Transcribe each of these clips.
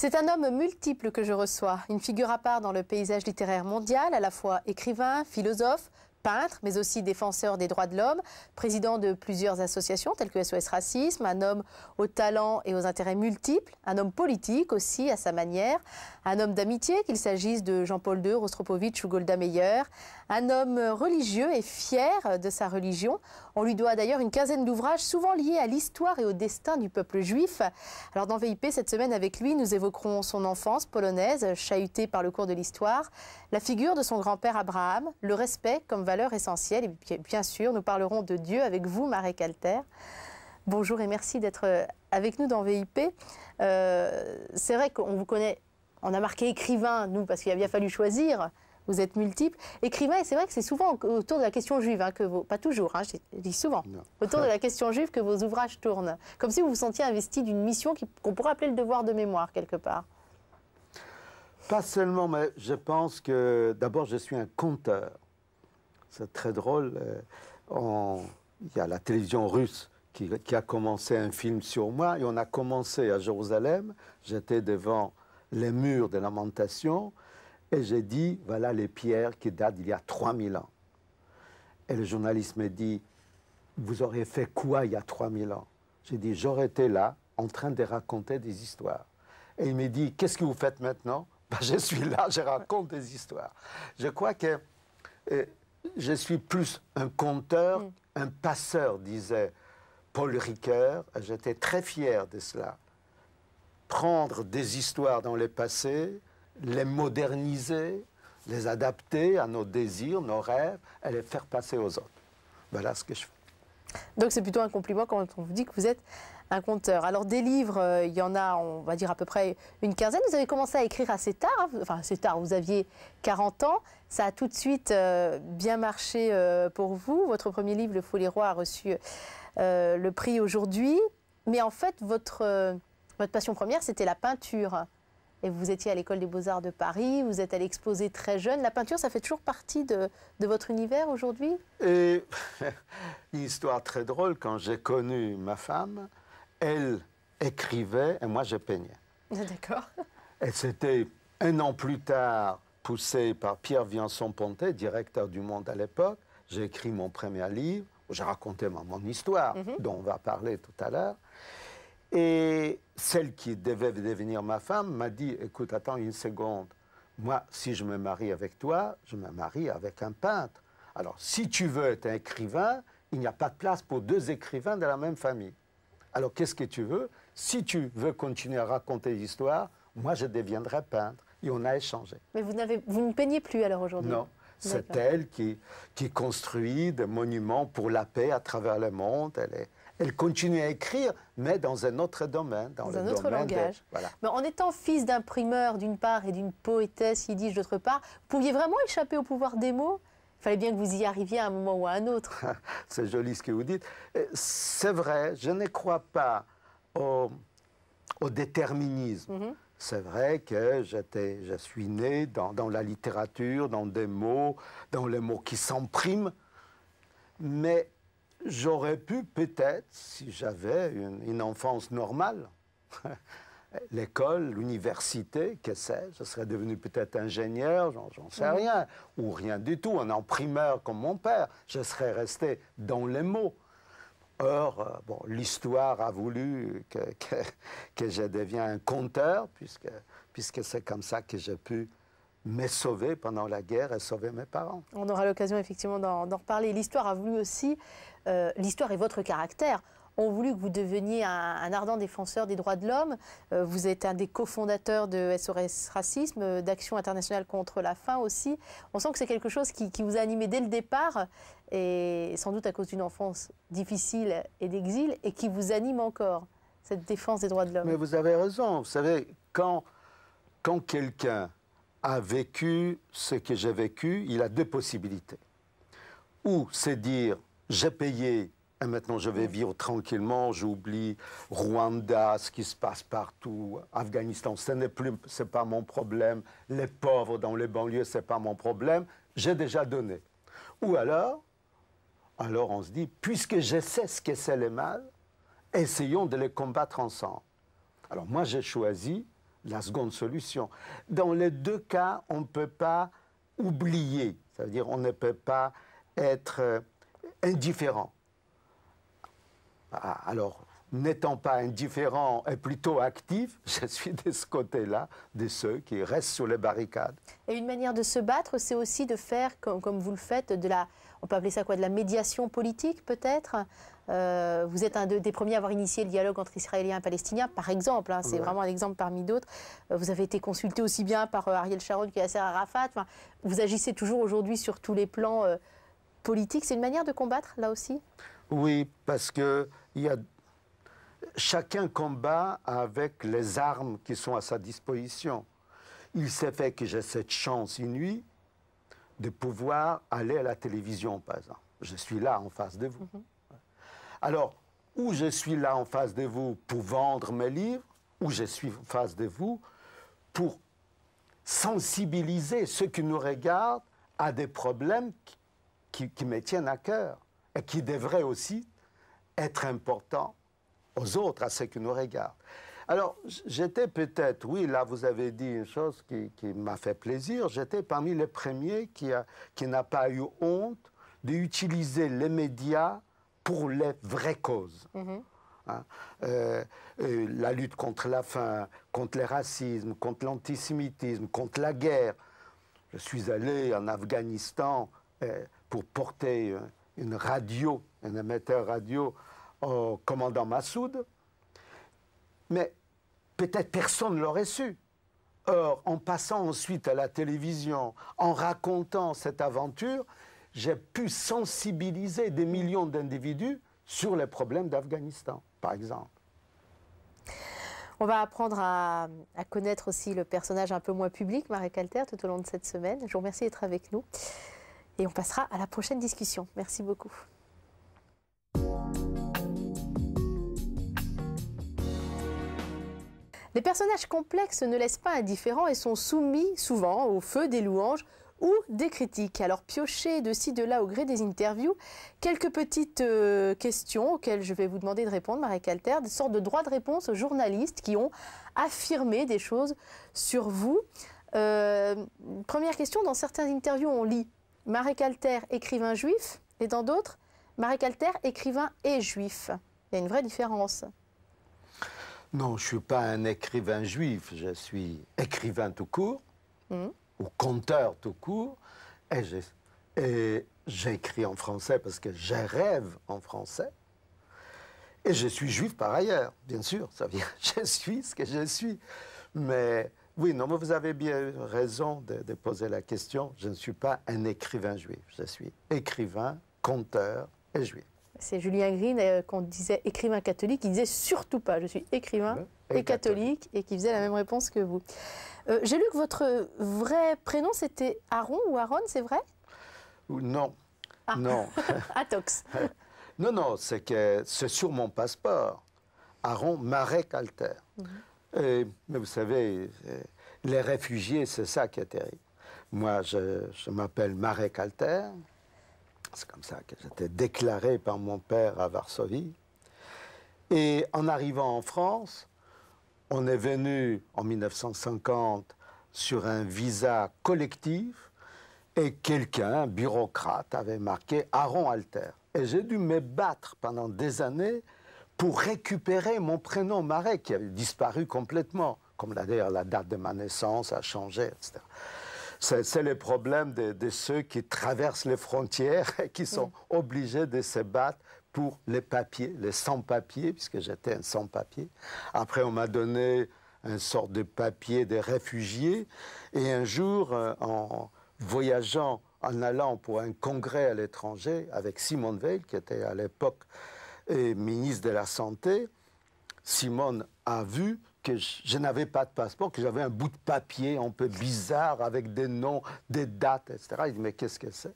C'est un homme multiple que je reçois, une figure à part dans le paysage littéraire mondial, à la fois écrivain, philosophe, peintre, mais aussi défenseur des droits de l'homme, président de plusieurs associations telles que SOS Racisme, un homme aux talents et aux intérêts multiples, un homme politique aussi à sa manière, un homme d'amitié, qu'il s'agisse de Jean-Paul II, Rostropovitch ou Golda Meir. Un homme religieux et fier de sa religion. On lui doit d'ailleurs une quinzaine d'ouvrages souvent liés à l'histoire et au destin du peuple juif. Alors dans VIP, cette semaine avec lui, nous évoquerons son enfance polonaise, chahutée par le cours de l'histoire, la figure de son grand-père Abraham, le respect comme valeur essentielle. Et bien sûr, nous parlerons de Dieu avec vous, Marek Alter. Bonjour et merci d'être avec nous dans VIP. Euh, c'est vrai qu'on vous connaît on a marqué écrivain, nous, parce qu'il a bien fallu choisir. Vous êtes multiple. Écrivain, et c'est vrai que c'est souvent autour de la question juive hein, que vos... Pas toujours, hein, je dis souvent. Autour de la question juive que vos ouvrages tournent. Comme si vous vous sentiez investi d'une mission qu'on pourrait appeler le devoir de mémoire, quelque part. Pas seulement, mais je pense que d'abord, je suis un conteur. C'est très drôle. Euh, il y a la télévision russe qui, a commencé un film sur moi et on a commencé à Jérusalem. J'étais devant les murs de lamentation et j'ai dit, voilà les pierres qui datent d'il y a 3000 ans. Et le journaliste me dit, vous auriez fait quoi il y a 3000 ans J'ai dit, j'aurais été là en train de raconter des histoires. Et il me dit, qu'est-ce que vous faites maintenant ben, Je suis là, je raconte des histoires. Je crois que euh, je suis plus un conteur, mm. un passeur, disait Paul Ricoeur. J'étais très fier de cela prendre des histoires dans le passé, les moderniser, les adapter à nos désirs, nos rêves, et les faire passer aux autres. Voilà ce que je fais. Donc c'est plutôt un compliment quand on vous dit que vous êtes un conteur. Alors des livres, euh, il y en a, on va dire à peu près une quinzaine. Vous avez commencé à écrire assez tard, hein. enfin assez tard, vous aviez 40 ans. Ça a tout de suite euh, bien marché euh, pour vous. Votre premier livre, Le Fou les Rois, a reçu le prix aujourd'hui. Mais en fait, votre votre passion première, c'était la peinture. Et vous étiez à l'école des beaux-arts de Paris, vous êtes allé exposer très jeune. La peinture, ça fait toujours partie de, votre univers aujourd'hui Et une histoire très drôle, quand j'ai connu ma femme, elle écrivait et moi je peignais. Ah, d'accord. Et c'était un an plus tard, poussé par Pierre Viançon-Pontet, directeur du Monde à l'époque, j'ai écrit mon premier livre où j'ai raconté mon, histoire, mhm. dont on va parler tout à l'heure. Et celle qui devait devenir ma femme m'a dit, écoute, attends une seconde, moi, si je me marie avec toi, je me marie avec un peintre. Alors, si tu veux être un écrivain, il n'y a pas de place pour deux écrivains de la même famille. Alors, qu'est-ce que tu veux Si tu veux continuer à raconter l'histoire, moi, je deviendrai peintre. Et on a échangé. Mais vous, vous ne peignez plus alors aujourd'hui Non. C'est elle qui, qui construit des monuments pour la paix à travers le monde. Elle est, elle continue à écrire, mais dans un autre domaine. Dans, un autre langage. Mais en étant fils d'imprimeur, d'une part et d'une poétesse yiddish d'autre part, vous pouviez vraiment échapper au pouvoir des mots il fallait bien que vous y arriviez à un moment ou à un autre. C'est joli ce que vous dites. Euh, c'est vrai, je ne crois pas au, déterminisme. Mhm. C'est vrai que je suis né dans, dans, la littérature, dans des mots, dans les mots qui s'impriment, mais j'aurais pu peut-être, si j'avais une, enfance normale, l'école, l'université, que sais-je, je serais devenu peut-être ingénieur, j'en sais mm. rien, ou rien du tout, un imprimeur comme mon père, je serais resté dans les mots. Or, euh, bon, l'histoire a voulu que, que, je devienne un conteur, puisque, puisque c'est comme ça que j'ai pu me sauver pendant la guerre et sauver mes parents. On aura l'occasion effectivement d'en reparler. L'histoire a voulu aussi euh, l'histoire et votre caractère ont voulu que vous deveniez un, ardent défenseur des droits de l'homme. Euh, vous êtes un des cofondateurs de SOS Racisme, euh, d'Action internationale contre la faim aussi. On sent que c'est quelque chose qui, vous a animé dès le départ, et sans doute à cause d'une enfance difficile et d'exil, et qui vous anime encore, cette défense des droits de l'homme. Mais vous avez raison. Vous savez, quand quelqu'un a vécu ce que j'ai vécu, il a deux possibilités. Ou c'est dire j'ai payé et maintenant, je vais vivre tranquillement, j'oublie Rwanda, ce qui se passe partout, Afghanistan, ce n'est plus, c'est pas mon problème, les pauvres dans les banlieues, c'est pas mon problème, j'ai déjà donné. Ou alors, alors on se dit, puisque je sais ce que c'est le mal, essayons de les combattre ensemble. Alors moi, j'ai choisi la seconde solution. Dans les deux cas, on ne peut pas oublier, c'est-à-dire on ne peut pas être euh, indifférent. Ah, alors, n'étant pas indifférent et plutôt actif, je suis de ce côté-là, de ceux qui restent sur les barricades. Et une manière de se battre, c'est aussi de faire, comme, vous le faites, de la, on peut appeler ça quoi, de la médiation politique peut-être euh, vous êtes un des premiers à avoir initié le dialogue entre Israéliens et Palestiniens, par exemple. Hein, c'est vraiment un exemple parmi d'autres. Euh, vous avez été consulté aussi bien par euh, Ariel Sharon que Yasser Arafat. vous agissez toujours aujourd'hui sur tous les plans politique. C'est une manière de combattre, là aussi Oui, parce que y a... chacun combat avec les armes qui sont à sa disposition. Il s'est fait que j'ai cette chance inouïe de pouvoir aller à la télévision, par exemple. Je suis là en face de vous. Mhm. Alors, ou je suis là en face de vous pour vendre mes livres, ou je suis en face de vous pour sensibiliser ceux qui nous regardent à des problèmes qui, me tiennent à cœur et qui devraient aussi être importants aux autres, à ceux qui nous regardent. Alors, j'étais peut-être, oui, là vous avez dit une chose qui, qui m'a fait plaisir, j'étais parmi les premiers qui, a, qui n'a pas eu honte d'utiliser les médias pour les vraies causes. Mm-hmm. Hein, euh, euh, la lutte contre la faim, contre le racisme, contre l'antisémitisme, contre la guerre. Je suis allé en Afghanistan. Euh, pour porter euh, une radio, un émetteur radio au commandant Massoud. Mais peut-être personne ne l'aurait su. Or, en passant ensuite à la télévision, en racontant cette aventure, j'ai pu sensibiliser des millions d'individus sur les problèmes d'Afghanistan, par exemple. On va apprendre à, à, connaître aussi le personnage un peu moins public, Marie Calter, tout au long de cette semaine. Je vous remercie d'être avec nous et on passera à la prochaine discussion. Merci beaucoup. Les personnages complexes ne laissent pas indifférents et sont soumis souvent au feu des louanges ou des critiques. Alors piochez de ci, de là au gré des interviews quelques petites euh, questions auxquelles je vais vous demander de répondre, Marie Calter, des sortes de droits de réponse aux journalistes qui ont affirmé des choses sur vous. Euh, première question, dans certaines interviews, on lit Marie Calter, écrivain juif, et dans d'autres, Marie Calter, écrivain et juif. Il y a une vraie différence. Non, je ne suis pas un écrivain juif, je suis écrivain tout court, hmm. ou conteur tout court, et j'écris en français parce que je rêve en français. Et je suis juif par ailleurs, bien sûr, ça vient, je suis ce que je suis. Mais oui, non, mais vous avez bien raison de, poser la question. Je ne suis pas un écrivain juif. Je suis écrivain, conteur et juif. C'est Julien Green qui euh, qu'on disait écrivain catholique. Il disait surtout pas. Je suis écrivain et, catholique, et qui faisait la même réponse que vous. Euh, j'ai lu que votre vrai prénom c'était Aaron ou Aaron, c'est vrai Non, ah. non. Atox. non, non, c'est que c'est sur mon passeport. Aaron Marek Alter. Mhm. Euh, mais vous savez, euh, les réfugiés, c'est ça qui est terrible. Moi, je, m'appelle Marek Alter. C'est comme ça que j'étais déclaré par mon père à Varsovie. Et en arrivant en France, on est venu en 1950 sur un visa collectif et quelqu'un, un bureaucrate, avait marqué Aaron Alter. Et j'ai dû me battre pendant des années pour récupérer mon prénom Marek, qui avait disparu complètement, comme d'ailleurs hein, la date de ma naissance a changé, etc. C'est le problème de, ceux qui traversent les frontières et qui sont mm. obligés de se battre pour les papiers, les sans-papiers, puisque j'étais un sans-papier. Après, on m'a donné une sorte de papier de réfugié. Et un jour, euh, en voyageant, en allant pour un congrès à l'étranger avec Simone Veil, qui était à l'époque et ministre de la Santé, Simone a vu que je n'avais pas de passeport, que j'avais un bout de papier un peu bizarre avec des noms, des dates, etc. Il dit Mais qu'est-ce que c'est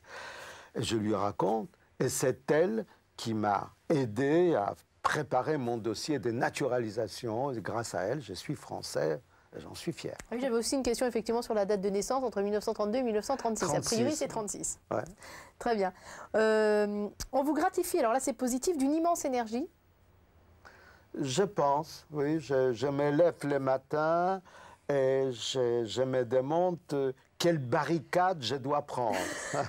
Et je lui raconte. Et c'est elle qui m'a aidé à préparer mon dossier de naturalisation. Et grâce à elle, je suis français. J'en suis fier. Ah j'avais aussi une question effectivement sur la date de naissance entre 1932 et 1936. A priori, c'est 36. Très bien. Euh, on vous gratifie, alors là c'est positif, d'une immense énergie Je pense, oui. Je, je me lève le matin et je, je me demande euh, quelle barricade je dois prendre.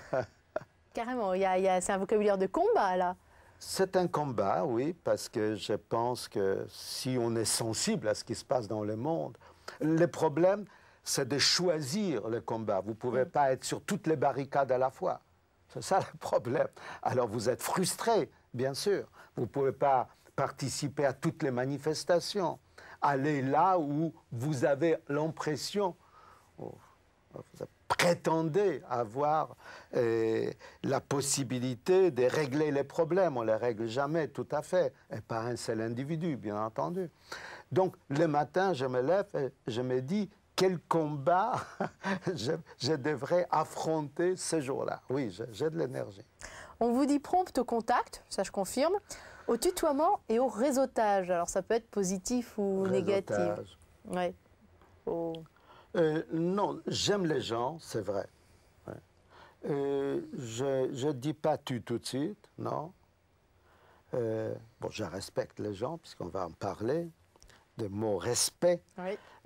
Carrément, c'est un vocabulaire de combat là. C'est un combat, oui, parce que je pense que si on est sensible à ce qui se passe dans le monde, le problème, c'est de choisir le combat. Vous ne pouvez pas être sur toutes les barricades à la fois. C'est ça le problème. Alors vous êtes frustré, bien sûr. Vous ne pouvez pas participer à toutes les manifestations. Aller là où vous avez l'impression, oh, vous prétendez avoir eh, la possibilité de régler les problèmes. On ne les règle jamais tout à fait, et pas un seul individu, bien entendu. Donc le matin, je me lève et je me dis quel combat je, devrais affronter ce jour-là. Oui, j'ai de l'énergie. On vous dit prompt au contact, ça je confirme, au tutoiement et au réseautage. Alors ça peut être positif ou négatif. Ouais. Oh. Euh, non, j'aime les gens, c'est vrai. Euh, je ne dis pas tu tout de suite, non. Euh, bon, je respecte les gens, puisqu'on va en parler de mots respect,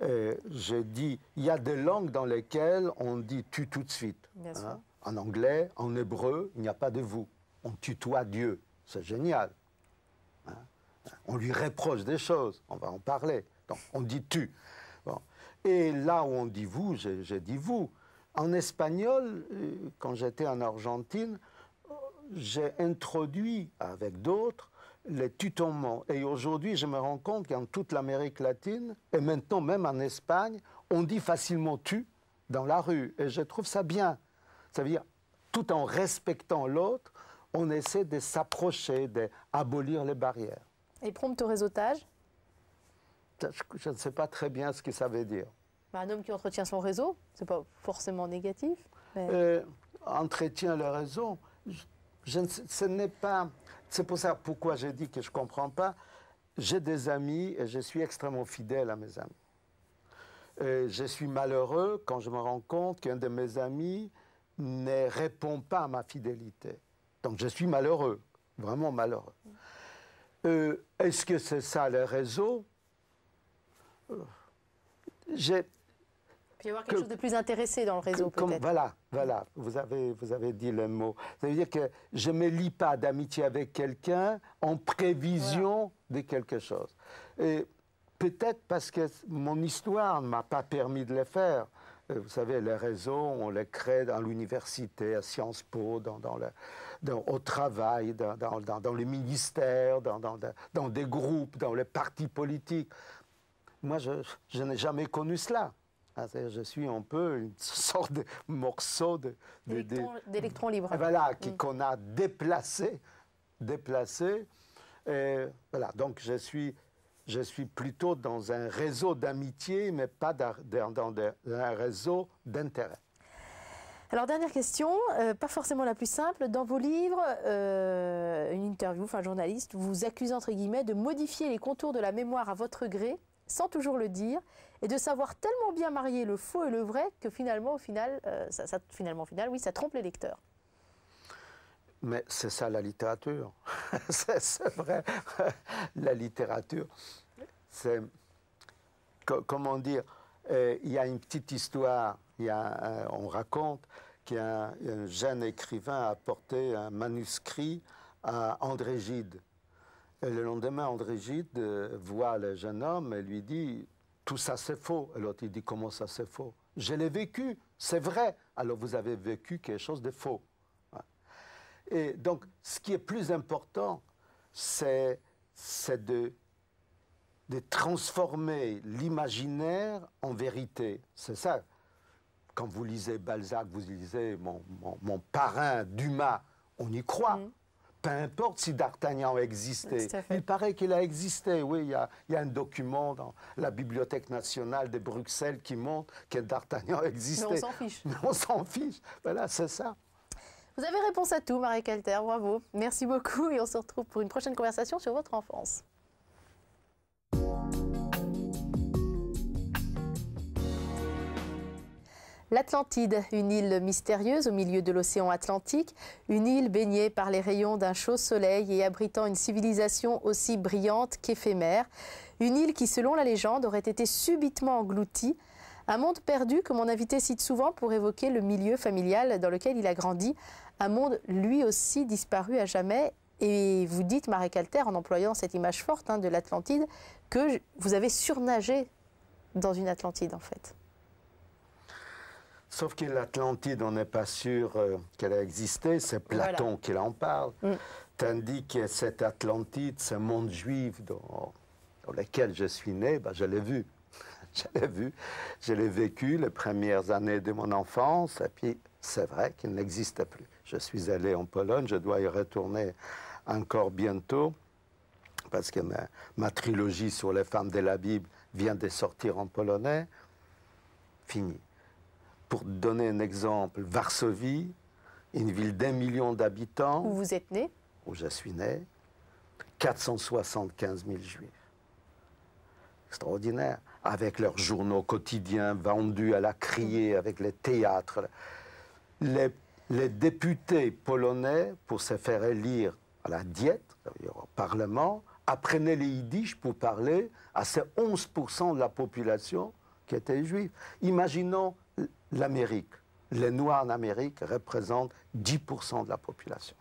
euh, je dis, il y a des langues dans lesquelles on dit tu tout de suite. Hein? En anglais, en hébreu, il n'y a pas de vous. On tutoie Dieu. C'est génial. Hein? On lui reproche des choses. On va en parler. Donc, on dit tu. Et là où on dit vous, j'ai dis vous. En espagnol, euh, quand j'étais en Argentine, j'ai introduit avec d'autres les tutoiements. Et aujourd'hui, je me rends compte qu'en toute l'Amérique latine, et maintenant même en Espagne, on dit facilement tu dans la rue. Et je trouve ça bien. Ça veut dire, tout en respectant l'autre, on essaie de s'approcher, d'abolir les barrières. Et prompt au réseautage je, ne sais pas très bien ce que ça veut dire. Bah, un homme qui entretient son réseau, c'est pas forcément négatif. Mais... Euh, entretient le réseau, je, ce n'est pas. C'est pour ça pourquoi j'ai dit que je ne comprends pas. J'ai des amis et je suis extrêmement fidèle à mes amis. je suis malheureux quand je me rends compte qu'un de mes amis ne répond pas à ma fidélité. Donc je suis malheureux, vraiment malheureux. Euh, est-ce que c'est ça le réseau euh, il peut y avoir quelque chose de plus intéressé dans le réseau, peut-être. Voilà, voilà, vous avez, vous avez dit le mot. Ça veut dire que je ne me lie pas d'amitié avec quelqu'un en prévision de quelque chose. Et peut-être parce que mon histoire ne m'a pas permis de le faire. Euh, vous savez, les réseaux, on les crée dans l'université, à Sciences Po, dans, au travail, dans, les ministères, dans, des groupes, dans les partis politiques. Moi, je n'ai jamais connu cela. Ah, je suis un peu une sorte de morceau de, d'électrons libres. Voilà, mm. qu'on a déplacé, déplacé. Et voilà, donc je suis, je suis plutôt dans un réseau d'amitié, mais pas dans, dans, un réseau d'intérêt. Alors, dernière question, euh, pas forcément la plus simple. Dans vos livres, euh, une interview, enfin, journaliste, vous accusez entre guillemets de modifier les contours de la mémoire à votre gré sans toujours le dire, et de savoir tellement bien marier le faux et le vrai que finalement, au final, euh, ça, finalement, final oui, ça trompe les lecteurs. Mais c'est ça la littérature. c'est vrai. la littérature, c'est. Comment dire euh, Il y a une petite histoire, y a, on raconte qu'un jeune écrivain a apporté un manuscrit à André Gide. Le lendemain, André Gide euh, voit le jeune homme et lui dit Tout ça, c'est faux. Et l'autre, il dit Comment ça, c'est faux Je l'ai vécu, c'est vrai. Alors, vous avez vécu quelque chose de faux. Et donc, ce qui est plus important, c'est de, transformer l'imaginaire en vérité. C'est ça. Quand vous lisez Balzac, vous lisez mon, parrain Dumas, on y croit. Mm peu importe si D'Artagnan existait. Il paraît qu'il a existé, oui. Il y a, un document dans la Bibliothèque nationale de Bruxelles qui montre que D'Artagnan existait. Mais on s'en fiche. Mais on s'en fiche. Voilà, c'est ça. Vous avez réponse à tout, Marie Calter. Bravo. Merci beaucoup et on se retrouve pour une prochaine conversation sur votre enfance. L'Atlantide, une île mystérieuse au milieu de l'océan Atlantique, une île baignée par les rayons d'un chaud soleil et abritant une civilisation aussi brillante qu'éphémère, une île qui, selon la légende, aurait été subitement engloutie, un monde perdu que mon invité cite souvent pour évoquer le milieu familial dans lequel il a grandi, un monde lui aussi disparu à jamais. Et vous dites, Marie Calter, en employant cette image forte hein, de l'Atlantide, que vous avez surnagé dans une Atlantide en fait. Sauf que l'Atlantide, on n'est pas sûr euh, qu'elle a existé, c'est Platon qui en parle, mm. tandis que cette Atlantide, ce monde juif dans, lequel je suis né, ben, je l'ai vu. je l'ai vu, je vécu les premières années de mon enfance, et puis c'est vrai qu'il n'existe plus. Je suis allé en Pologne, je dois y retourner encore bientôt, parce que ma, ma trilogie sur les femmes de la Bible vient de sortir en polonais. Fini pour donner un exemple, Varsovie, une ville d'un million d'habitants. Où vous êtes né Où je suis né. 475 000 juifs. Extraordinaire. Avec leurs journaux quotidiens vendus à la criée, avec les théâtres. Les, députés polonais, pour se faire élire à la diète, au Parlement, apprenaient les yiddish pour parler à ces 11% de la population qui étaient Juifs. Imaginons l'Amérique, les Noirs en Amérique représentent 10% de la population.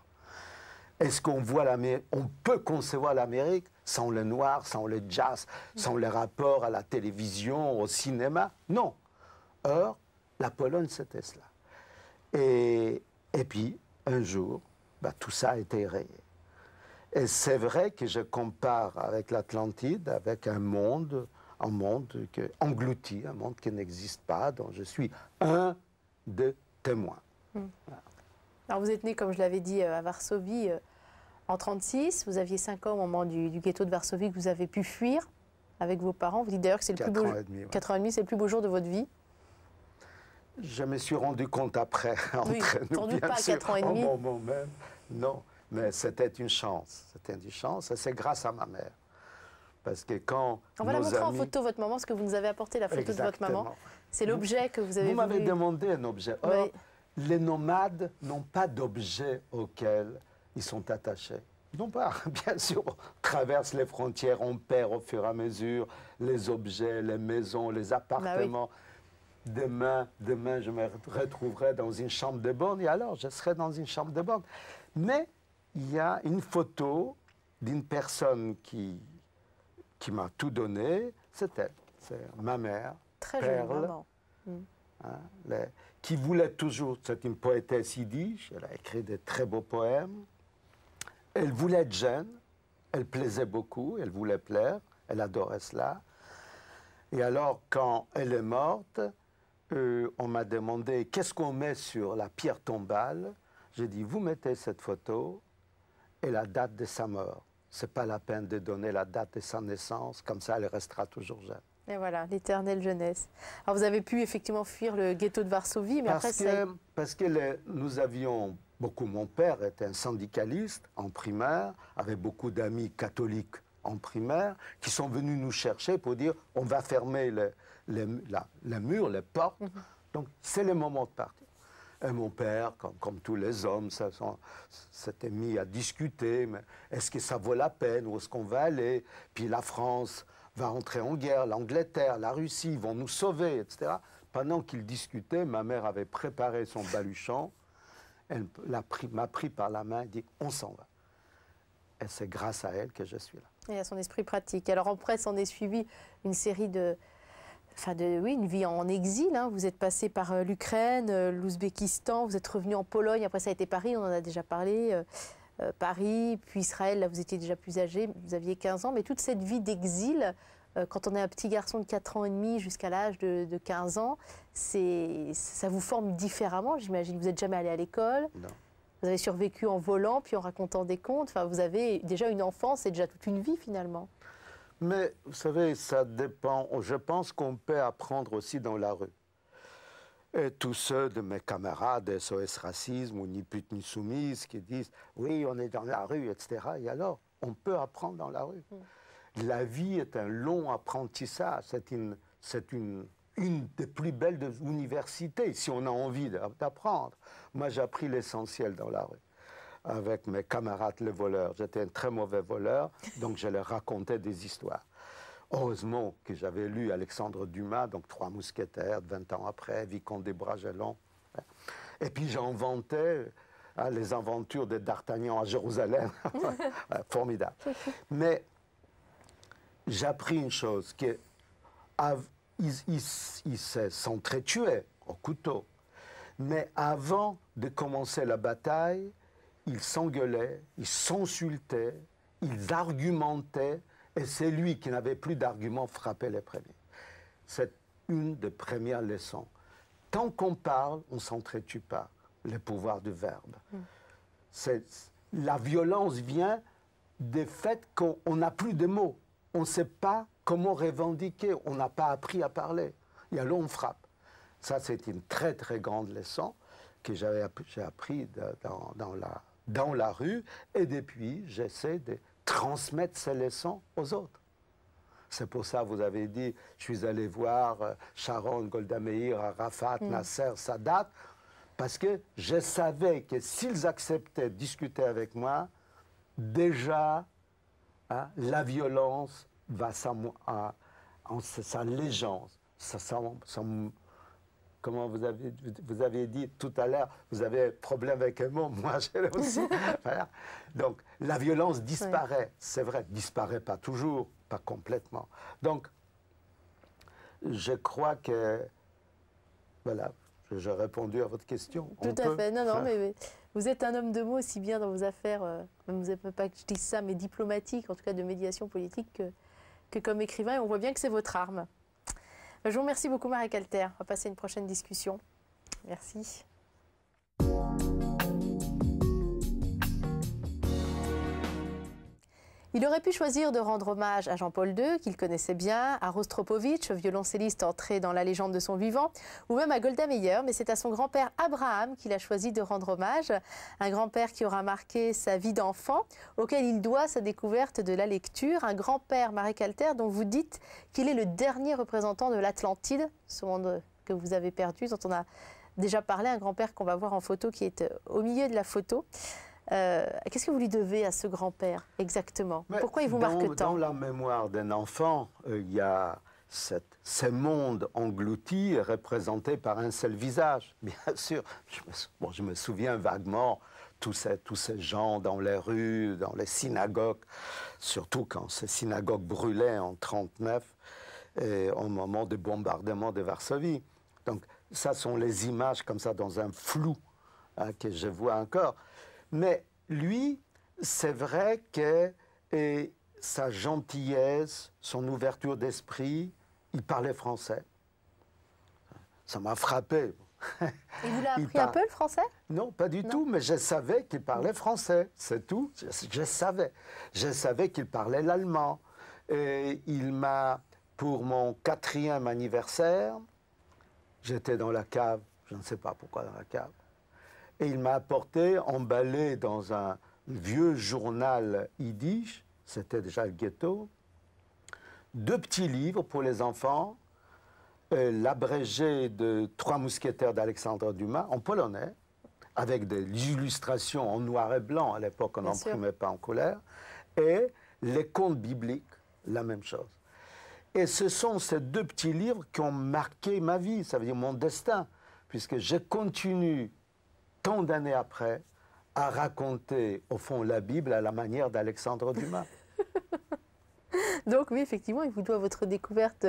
Est-ce qu'on voit l'Amérique On peut concevoir l'Amérique sans le noir, sans le jazz, sans les rapports à la télévision, au cinéma Non. Or, la Pologne, c'était cela. Et, et, puis, un jour, bah, tout ça a été rayé. Et c'est vrai que je compare avec l'Atlantide, avec un monde un monde que, englouti, un monde qui n'existe pas, dont je suis un des témoins. Hmm. Alors vous êtes né, comme je l'avais dit, euh, à Varsovie euh, en 36. Vous aviez cinq ans au moment du, ghetto de Varsovie que vous avez pu fuir avec vos parents. Vous dites d'ailleurs que c'est le plus beau c'est le plus beau jour de votre vie. Je me suis rendu compte après, entre nous, bien sûr, ans moment même. Non, mais c'était une chance. C'était une chance et c'est grâce à ma mère. Parce que quand. On va la montrer en photo, votre maman, ce que vous nous avez apporté la photo de votre maman. C'est l'objet que vous avez Vous m'avez demandé un objet. les nomades n'ont pas d'objet auquel ils sont attachés. Non pas, bien sûr, on traverse les frontières, on perd au fur et à mesure les objets, les maisons, les bah appartements. Demain, demain, je me retrouverai dans une chambre de borne et alors je serai dans une chambre de bonne. Mais il y a une photo d'une personne qui qui m'a tout donné, c'est elle. C'est ma mère, Très Perle, vraiment. Hein, mm. qui voulait toujours, c'est une poétesse yiddish, elle a écrit des très beaux poèmes. Elle voulait être jeune, elle plaisait beaucoup, elle voulait plaire, elle adorait cela. Et alors, quand elle est morte, euh, on m'a demandé qu'est-ce qu'on met sur la pierre tombale. J'ai dit, vous mettez cette photo et la date de sa mort c'est pas la peine de donner la date de sa naissance, comme ça elle restera toujours jeune. Et voilà, l'éternelle jeunesse. Alors vous avez pu effectivement fuir le ghetto de Varsovie, mais parce après que, Parce que nous avions beaucoup, mon père était un syndicaliste en primaire, avait beaucoup d'amis catholiques en primaire, qui sont venus nous chercher pour dire on va fermer les, la, les murs, les portes, mhm. donc c'est le moment de partir. Et eh, mon père, comme, tous les hommes, s'était mis à discuter, est-ce que ça vaut la peine, où est-ce qu'on va aller Puis la France va entrer en guerre, l'Angleterre, la Russie vont nous sauver, etc. Pendant qu'ils discutaient, ma mère avait préparé son baluchon, elle m'a pris, par la main et dit, on s'en va. Et c'est grâce à elle que je suis là. Et à son esprit pratique. Alors après, on est suivi une série de, oui, une vie en exil. Hein. Vous êtes passé par euh, l'Ukraine, euh, l'Ouzbékistan, vous êtes revenu en Pologne, après ça a été Paris, on en a déjà parlé. Euh, Paris, puis Israël, là vous étiez déjà plus âgé, vous aviez 15 ans, mais toute cette vie d'exil, quand on est un petit garçon de 4 ans et demi jusqu'à l'âge de, 15 ans, ça vous forme différemment, j'imagine. Vous n'êtes jamais allé à l'école. Vous avez survécu en volant, puis en racontant des contes. Enfin, vous avez déjà une enfance et déjà toute une vie finalement. Mais vous savez, ça dépend. Je pense qu'on peut apprendre aussi dans la rue. Et tous ceux de mes camarades SOS Racisme ou Ni pute ni soumise qui disent oui, on est dans la rue, etc. Et alors, on peut apprendre dans la rue. Mm. La vie est un long apprentissage. C'est une, une, une des plus belles universités si on a envie d'apprendre. Moi, j'ai appris l'essentiel dans la rue avec mes camarades les voleurs. J'étais un très mauvais voleur, donc je leur racontais des histoires. Heureusement que j'avais lu Alexandre Dumas, donc Trois Mousquetaires, 20 ans après, Vicomte des Bragelons. Et puis j'inventais hein, les aventures de D'Artagnan à Jérusalem. Formidable. Mais j'ai appris une chose, qu'ils ils, se sont au couteau. Mais avant de commencer la bataille, ils s'engueulaient, ils s'insultaient, ils argumentaient, et c'est lui qui n'avait plus d'arguments frappait les premiers. C'est une des premières leçons. Tant qu'on parle, on s'entretue pas. Le pouvoir du verbe. Mm. la violence vient du fait qu'on n'a plus de mots. On ne sait pas comment revendiquer. On n'a pas appris à parler. Et alors on frappe. Ça, c'est une très, très grande leçon que j'ai appris, dans la dans la rue, et depuis, j'essaie de transmettre ces leçons aux autres. C'est pour ça, vous avez dit, je suis allé voir euh, Sharon, Golda Meir, Arafat, mm. Nasser, Sadat, parce que je savais que s'ils acceptaient de discuter avec moi, déjà, hein, la violence va s'allégeance, ça, ça, ça, comment vous avez, dit tout à l'heure, vous avez problème avec un mot, moi j'ai aussi. Donc la violence disparaît, c'est vrai, disparaît pas toujours, pas complètement. Donc je crois que voilà, j'ai répondu à votre question. Tout à fait. Non, non, mais, vous êtes un homme de mots aussi bien dans vos affaires, euh, même vous n'avez pas que je dise ça, mais diplomatique, en tout cas de médiation politique, que, que comme écrivain. Et on voit bien que c'est votre arme. Je vous remercie beaucoup, Marie Calter. On va passer à une prochaine discussion. Merci. Il aurait pu choisir de rendre hommage à Jean-Paul II, qu'il connaissait bien, à Rostropovitch, violoncelliste entré dans la légende de son vivant, ou même à Golda Meir, mais c'est à son grand-père Abraham qu'il a choisi de rendre hommage. Un grand-père qui aura marqué sa vie d'enfant, auquel il doit sa découverte de la lecture. Un grand-père, Marie Calter, dont vous dites qu'il est le dernier représentant de l'Atlantide, ce monde que vous avez perdu, dont on a déjà parlé, un grand-père qu'on va voir en photo qui est au milieu de la photo. Euh, qu'est-ce que vous lui devez à ce grand-père exactement Pourquoi il vous marque tant Dans la mémoire d'un enfant, euh, il y a cette, ces mondes engloutis représentés par un seul visage. Bien sûr, je me, souviens vaguement tous ces, tous ces gens dans les rues, dans les synagogues, surtout quand ces synagogues brûlaient en 1939 et au moment du bombardement de Varsovie. Donc ça sont les images comme ça dans un flou hein, que je vois encore. Mais lui, c'est vrai que sa gentillesse, son ouverture d'esprit, il parlait français. Ça m'a frappé. Et vous l'avez appris un peu le français Non, pas du tout, mais je savais qu'il parlait français, c'est tout. je, savais. Je savais qu'il parlait l'allemand. Et il m'a, pour mon quatrième anniversaire, j'étais dans la cave, je ne sais pas pourquoi dans la cave, et il m'a apporté, emballé dans un vieux journal yiddish, c'était déjà le ghetto, deux petits livres pour les enfants, euh, l'abrégé de Trois mousquetaires d'Alexandre Dumas en polonais, avec des illustrations en noir et blanc, à l'époque on n'imprimait pas en couleur, et les contes bibliques, la même chose. Et ce sont ces deux petits livres qui ont marqué ma vie, ça veut dire mon destin, puisque j'ai continué d'années après, à raconter, au fond, la Bible à la manière d'Alexandre Dumas. Donc oui, effectivement, il vous doit votre découverte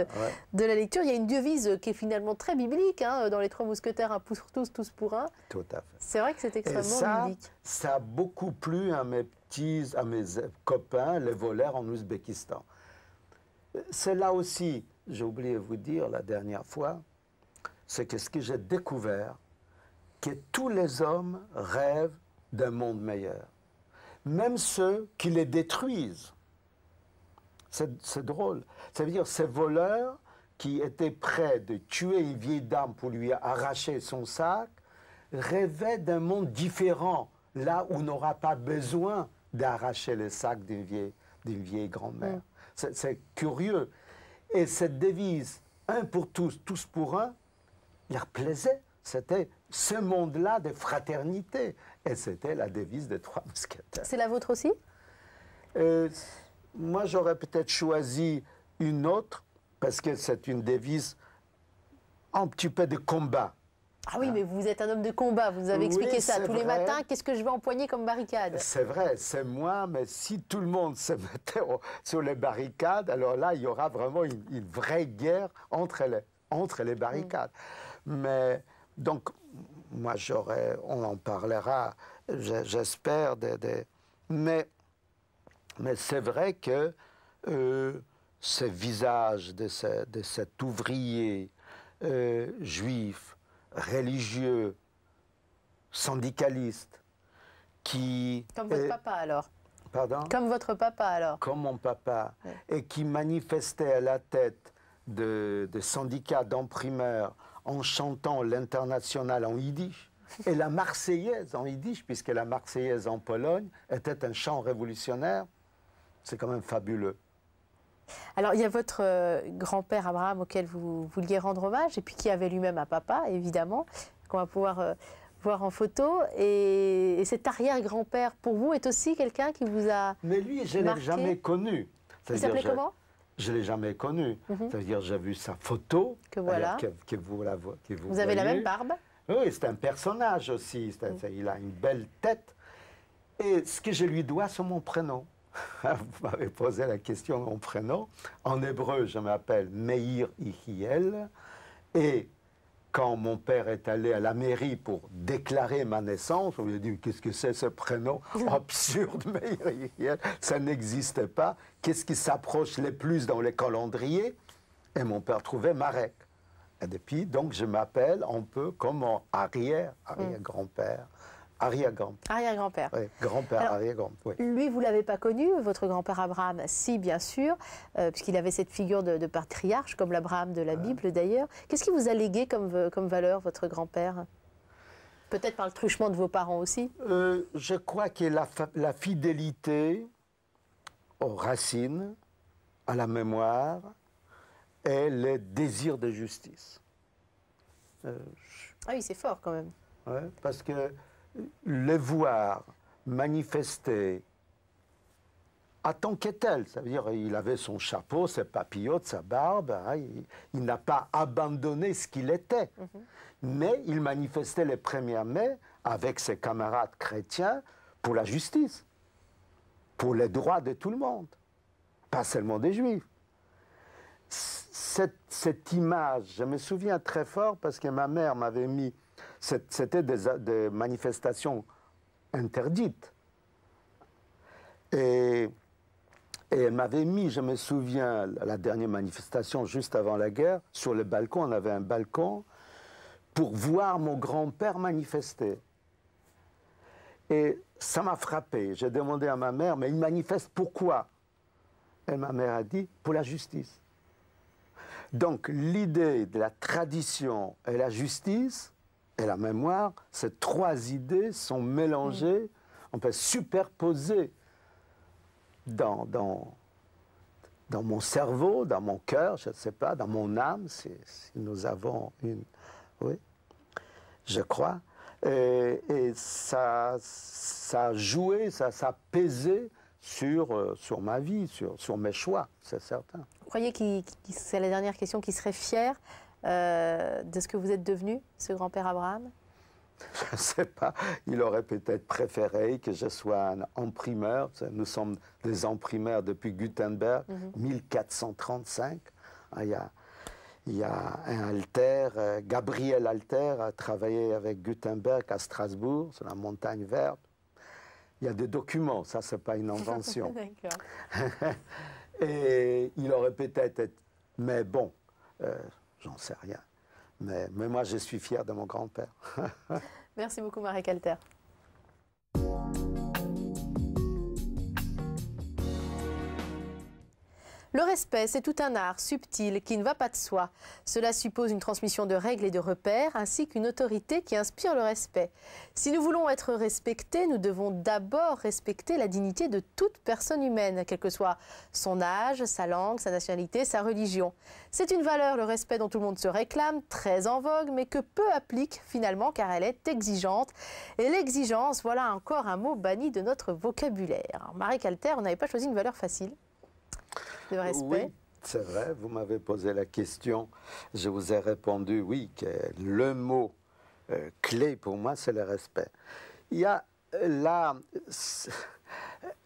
de la lecture. Il y a une devise qui est finalement très biblique hein, dans les Trois Mousquetaires, un pouce pour tous, tous pour un. Tout à fait. C'est vrai que c'est extrêmement ça, biblique. Ça a beaucoup plu à mes petits, à mes euh, copains, les voleurs en Ouzbékistan. C'est là aussi, j'ai oublié de vous dire la dernière fois, c'est que ce que j'ai découvert, que tous les hommes rêvent d'un monde meilleur, même ceux qui les détruisent. C'est drôle. cest à dire ces voleurs qui étaient prêts de tuer une vieille dame pour lui arracher son sac rêvaient d'un monde différent, là où on n'aura pas besoin d'arracher le sac d'une vieille, grand-mère. Mm. C'est curieux. Et cette devise, un pour tous, tous pour un, leur plaisait. C'était ce monde-là de fraternité. Et c'était la devise des trois mousquetaires. C'est la vôtre aussi euh, Moi, j'aurais peut-être choisi une autre, parce que c'est une devise un petit peu de combat. Ah oui, hein mais vous êtes un homme de combat, vous avez expliqué ça tous les matins. Qu'est-ce que je vais empoigner comme barricade C'est vrai, c'est moi, mais si tout le monde se mettait sur les barricades, alors là, il y aura vraiment une, vraie guerre entre les, entre les barricades. Mm. Mais donc, moi, j'aurais, on en parlera, j'espère, mais, mais c'est vrai que euh, ce visage de, cet ouvrier euh, juif, religieux, syndicaliste, qui... Comme votre papa alors Pardon Comme votre papa alors Comme mon papa, et qui manifestait à la tête de, syndicats d'imprimeurs en chantant l'international en yiddish. Et la Marseillaise en yiddish, puisque la Marseillaise en Pologne était un chant révolutionnaire, c'est quand même fabuleux. Alors, il y a votre euh, grand-père Abraham auquel vous, vouliez rendre hommage, et puis qui avait lui-même un papa, évidemment, qu'on va pouvoir euh, voir en photo. Et, cet arrière-grand-père, pour vous, est aussi quelqu'un qui vous a. Mais lui, je ne l'ai jamais connu. Il s'appelait comment je ne l'ai jamais connu. Mhm. C'est-à-dire, j'ai vu sa photo. Que voilà. Que, vous, la, que vous, avez la même barbe Oui, c'est un personnage aussi. Mhm. Il a une belle tête. Et ce que je lui dois, c'est mon prénom. vous m'avez posé la question de mon prénom. En hébreu, je m'appelle Meir Ihiel. Et quand mon père est allé à la mairie pour déclarer ma naissance, on lui a dit Qu'est-ce que c'est ce prénom absurde mais Ça n'existe pas. Qu'est-ce qui s'approche le plus dans les calendriers Et mon père trouvait Marek. Et depuis, donc, je m'appelle un peu comme arrière, arrière-grand-père. Arrière-grand-père. grand père grand père grand Lui, vous ne l'avez pas connu, votre grand-père Abraham Si, bien sûr, euh, puisqu'il avait cette figure de, patriarche, comme l'Abraham de la Bible d'ailleurs. Qu'est-ce qui vous a légué comme, comme valeur, votre grand-père Peut-être par le truchement de vos parents aussi euh, Je crois que la, la, fidélité aux racines, à la mémoire, et le désir de justice. Euh, ah oui, c'est fort quand même. parce que le voir manifester à tant qu'est elle Ça dire il avait son chapeau, ses papillotes, sa barbe. Hein, il, n'a pas abandonné ce qu'il était. Mhm. Mais il manifestait le 1er mai avec ses camarades chrétiens pour la justice, pour les droits de tout le monde, pas seulement des juifs. cette image, je me souviens très fort parce que ma mère m'avait mis c'était des, manifestations interdites. Et, et elle m'avait mis, je me souviens, la dernière manifestation juste avant la guerre, sur le balcon, on avait un balcon, pour voir mon grand-père manifester. Et ça m'a frappé. J'ai demandé à ma mère, mais il manifeste pourquoi Et ma mère a dit, pour la justice. Donc l'idée de la tradition et la justice, et la mémoire, ces trois idées sont mélangées, mm. on peut superposer dans, dans, dans mon cerveau, dans mon cœur, je ne sais pas, dans mon âme, si, nous avons une. Oui, je crois. Et, ça, ça a joué, ça, ça a pesé sur, euh, sur ma vie, sur, sur mes choix, c'est certain. Vous croyez, que c'est la dernière question, qui serait fière euh, de ce que vous êtes devenu, ce grand-père Abraham Je ne sais pas. Il aurait peut-être préféré que je sois un imprimeur. Nous sommes des imprimeurs depuis Gutenberg, 1435. Mhm. Ah, il, y a, un Alter, euh, Gabriel Alter a travaillé avec Gutenberg à Strasbourg, sur la montagne verte. Il y a des documents, ça n'est pas une invention. Et il aurait peut-être... Mais bon, euh, J'en sais rien. Mais, mais moi, je suis fier de mon grand-père. Merci beaucoup, Marie Calter. Le respect, c'est tout un art subtil qui ne va pas de soi. Cela suppose une transmission de règles et de repères, ainsi qu'une autorité qui inspire le respect. Si nous voulons être respectés, nous devons d'abord respecter la dignité de toute personne humaine, quel que soit son âge, sa langue, sa nationalité, sa religion. C'est une valeur, le respect dont tout le monde se réclame, très en vogue, mais que peu applique finalement car elle est exigeante. Et l'exigence, voilà encore un mot banni de notre vocabulaire. Marie Calter, on n'avait pas choisi une valeur facile le respect. Oui. C'est vrai, vous m'avez posé la question, je vous ai répondu oui, que le mot euh, clé pour moi, c'est le respect. Il y a euh, là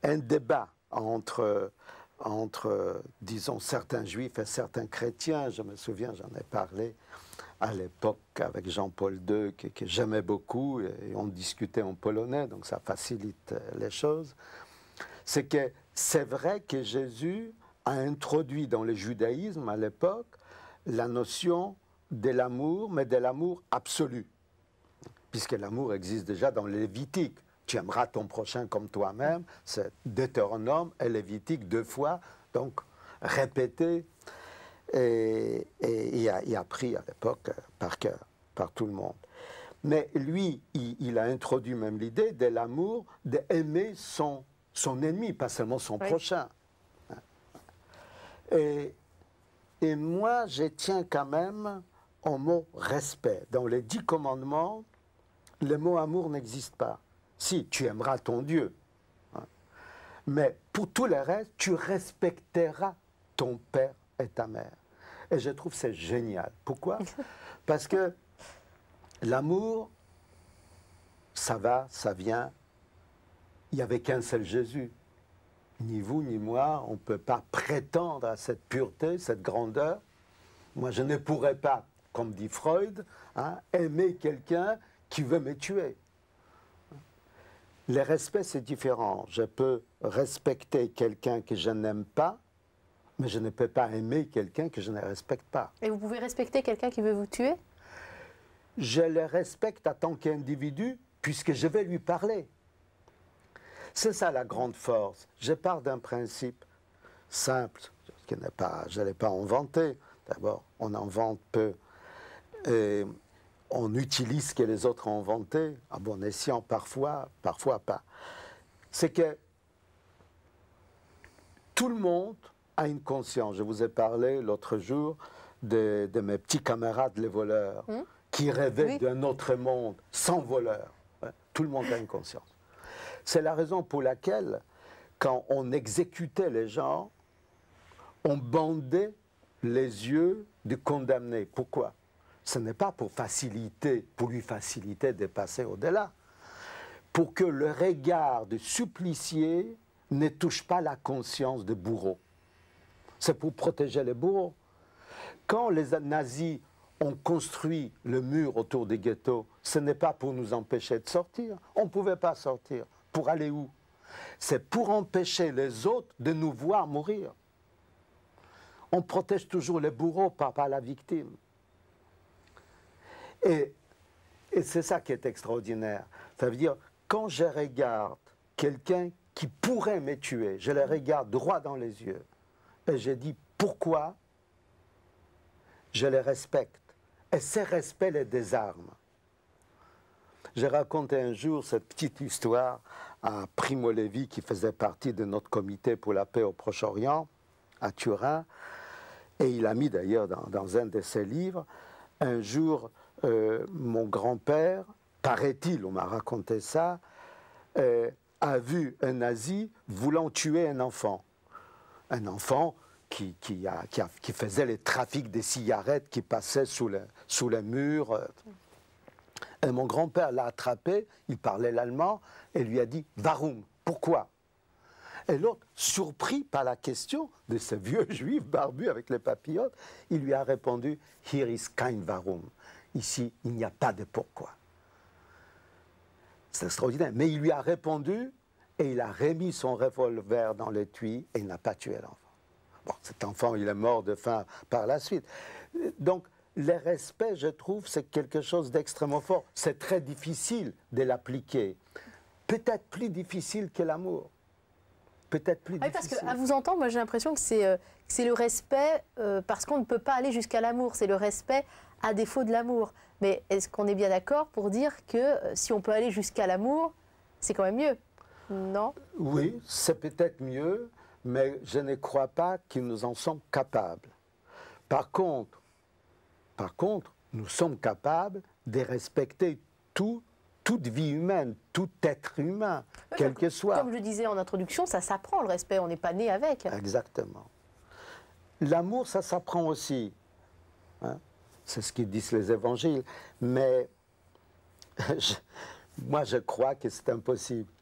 un débat entre, entre, disons, certains juifs et certains chrétiens. Je me souviens, j'en ai parlé à l'époque avec Jean-Paul II, que, que j'aimais beaucoup, et on discutait en polonais, donc ça facilite euh, les choses. C'est que c'est vrai que Jésus a introduit dans le judaïsme à l'époque la notion de l'amour, mais de l'amour absolu, puisque l'amour existe déjà dans le Lévitique. Tu aimeras ton prochain comme toi-même, c'est Deutéronome et Lévitique deux fois, donc répété et, il a, pris appris à l'époque euh, par cœur, par tout le monde. Mais lui, il, a introduit même l'idée de l'amour, d'aimer son son ennemi, pas seulement son prochain. Et, et moi, je tiens quand même au mot respect. Dans les dix commandements, le mot amour n'existe pas. Si, tu aimeras ton Dieu. Hein. Mais pour tout le reste, tu respecteras ton père et ta mère. Et je trouve c'est génial. Pourquoi Parce que l'amour, ça va, ça vient, il n'y avait qu'un seul Jésus. Ni vous, ni moi, on ne peut pas prétendre à cette pureté, cette grandeur. Moi, je ne pourrais pas, comme dit Freud, hein, aimer quelqu'un qui veut me tuer. Le respect, c'est différent. Je peux respecter quelqu'un que je n'aime pas, mais je ne peux pas aimer quelqu'un que je ne respecte pas. Et vous pouvez respecter quelqu'un qui veut vous tuer Je le respecte en tant qu'individu, puisque je vais lui parler. C'est ça la grande force. Je pars d'un principe simple, n'est pas, je pas inventé. D'abord, on invente peu. Et on utilise ce que les autres ont inventé, à bon escient parfois, parfois pas. C'est que tout le monde a une conscience. Je vous ai parlé l'autre jour de, mes petits camarades, les voleurs, hum? qui rêvaient d'un autre monde sans voleurs. Tout le monde a une conscience. C'est la raison pour laquelle, quand on exécutait les gens, on bandait les yeux du condamné. Pourquoi Ce n'est pas pour faciliter, pour lui faciliter de passer au-delà. Pour que le regard du supplicié ne touche pas la conscience des bourreaux. C'est pour protéger les bourreaux. Quand les nazis ont construit le mur autour des ghettos, ce n'est pas pour nous empêcher de sortir. On ne pouvait pas sortir. Pour aller où C'est pour empêcher les autres de nous voir mourir. On protège toujours les bourreaux, pas, la victime. Et, c'est ça qui est extraordinaire. Ça veut dire, quand je regarde quelqu'un qui pourrait me tuer, je le regarde droit dans les yeux et je dis pourquoi je les respecte. Et ce respect les désarme. J'ai raconté un jour cette petite histoire à Primo Levi, qui faisait partie de notre comité pour la paix au Proche-Orient, à Turin. Et il a mis d'ailleurs dans, un de ses livres, un jour, euh, mon grand-père, paraît-il, on m'a raconté ça, euh, a vu un nazi voulant tuer un enfant. Un enfant qui, qui, a, qui, faisait les trafics des cigarettes qui passaient sous les sous le mur. Euh, et mon grand-père l'a attrapé, il parlait l'allemand, et lui a dit Warum Pourquoi Et l'autre, surpris par la question de ce vieux juif barbu avec les papillotes, il lui a répondu Here is kein Warum. Ici, il n'y a pas de pourquoi. C'est extraordinaire. Mais il lui a répondu et il a remis son revolver dans l'étui et il n'a pas tué l'enfant. Bon, cet enfant, il est mort de faim par la suite. Donc, le respect, je trouve, c'est quelque chose d'extrêmement fort. C'est très difficile de l'appliquer. Peut-être plus difficile que l'amour. Peut-être plus difficile. Ah parce que, à vous entendre, moi j'ai l'impression que c'est euh, le respect, euh, parce qu'on ne peut pas aller jusqu'à l'amour. C'est le respect à défaut de l'amour. Mais est-ce qu'on est bien d'accord pour dire que euh, si on peut aller jusqu'à l'amour, c'est quand même mieux Non Oui, c'est peut-être mieux, mais je ne crois pas qu'ils nous en sommes capables. Par contre, par contre, nous sommes capables de respecter tout, toute vie humaine, tout être humain, quel que soit. Comme je disais en introduction, ça s'apprend le respect, on n'est pas né avec. Exactement. L'amour, ça s'apprend aussi. Hein. C'est ce qu'ils disent les évangiles. Mais moi, je crois que c'est impossible.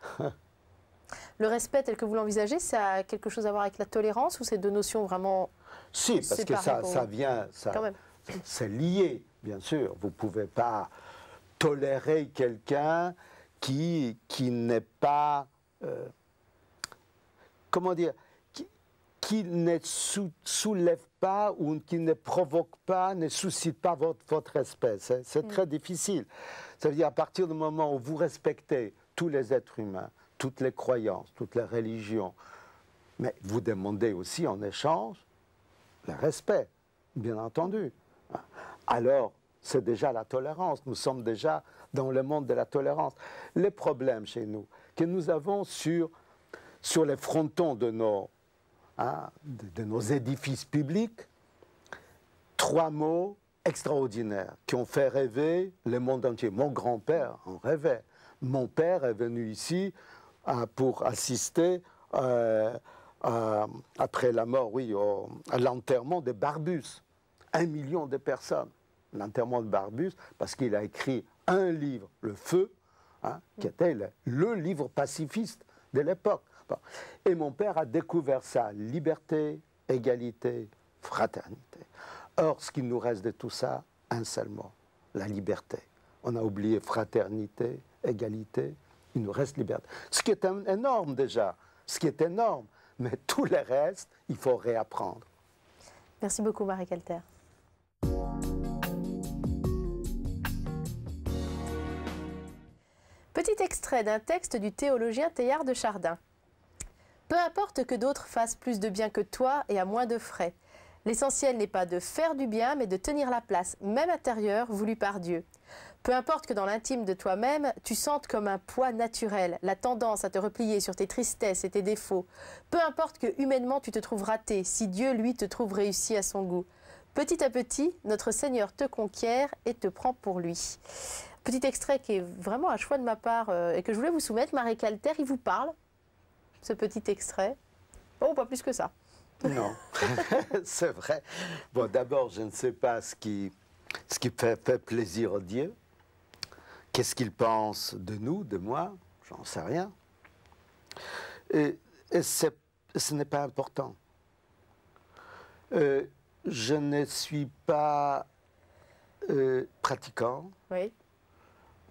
Le respect tel que vous l'envisagez, ça a quelque chose à voir avec la tolérance ou c'est deux notions vraiment Si, parce que ça, ça vient, ça, Quand même. C'est lié, bien sûr. Vous ne pouvez pas tolérer quelqu'un qui, qui n'est pas... Euh, comment dire qui, ne soulève pas ou qui ne provoque pas, ne suscite pas votre, respect. C'est très mm. difficile. Ça veut dire à partir du moment où vous respectez tous les êtres humains, toutes les croyances, toutes les religions, mais vous demandez aussi en échange le respect, bien entendu alors c'est déjà la tolérance. Nous sommes déjà dans le monde de la tolérance. Les problèmes chez nous que nous avons sur, les frontons hein, de nos, édifices publics, trois mots extraordinaires qui ont fait rêver le monde entier. Mon grand-père en rêvait. Mon père est venu ici hein, pour assister, euh, euh, après la mort, oui, à l'enterrement des Barbus. Un million de personnes l'enterrement de Barbus, parce qu'il a écrit un livre, Le Feu, hein, qui était le, livre pacifiste de l'époque. Et mon père a découvert ça, liberté, égalité, fraternité. Or, ce qu'il nous reste de tout ça, un seul mot, la liberté. On a oublié fraternité, égalité, il nous reste liberté. Ce qui est énorme déjà, ce qui est énorme, mais tout le reste, il faut réapprendre. Merci beaucoup, Marie Calter. extrait d'un texte du théologien Théard de Chardin. Peu importe que d'autres fassent plus de bien que toi et à moins de frais. L'essentiel n'est pas de faire du bien, mais de tenir la place, même intérieure, voulue par Dieu. Peu importe que dans l'intime de toi-même, tu sentes comme un poids naturel la tendance à te replier sur tes tristesses et tes défauts. Peu importe que humainement tu te trouves raté, si Dieu, lui, te trouve réussi à son goût. Petit à petit, notre Seigneur te conquiert et te prend pour lui. Petit extrait qui est vraiment à choix de ma part euh, et que je voulais vous soumettre. Marie Calter, il vous parle, ce petit extrait. Bon, oh, pas plus que ça. Non, c'est vrai. Bon, d'abord, je ne sais pas ce qui, ce qui fait, plaisir à Dieu. Qu'est-ce qu'il pense de nous, de moi J'en sais rien. Et, ce n'est pas important. Euh, je ne suis pas euh, pratiquant. Oui